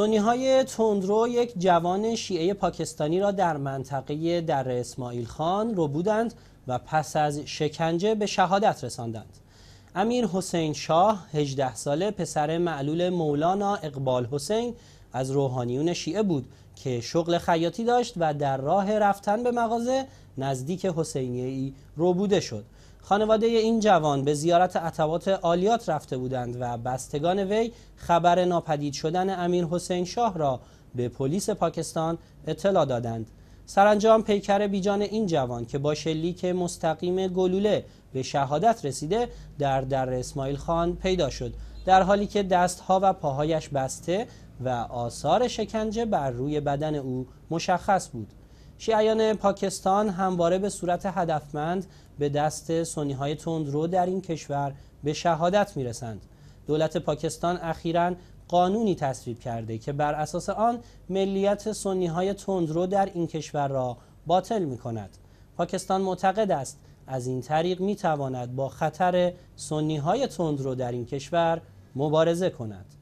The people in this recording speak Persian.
سونی های تندرو یک جوان شیعه پاکستانی را در منطقه در اسماعیل خان رو بودند و پس از شکنجه به شهادت رساندند امیر حسین شاه 18 ساله پسر معلول مولانا اقبال حسین از روحانیون شیعه بود که شغل خیاطی داشت و در راه رفتن به مغازه نزدیک حسینیه ای رو بوده شد خانواده این جوان به زیارت عتبات عالیات رفته بودند و بستگان وی خبر ناپدید شدن امیر حسین شاه را به پلیس پاکستان اطلاع دادند سرانجام پیکر بیجان این جوان که با شلیک مستقیم گلوله به شهادت رسیده در در اسماعیل خان پیدا شد در حالی که دستها و پاهایش بسته و آثار شکنجه بر روی بدن او مشخص بود شیعیان پاکستان همواره به صورت هدفمند به دست سنی های تندرو در این کشور به شهادت می رسند. دولت پاکستان اخیرا قانونی تصویب کرده که بر اساس آن ملیت سنی های تندرو در این کشور را باطل می کند. پاکستان معتقد است از این طریق می تواند با خطر سنی های تندرو در این کشور مبارزه کند.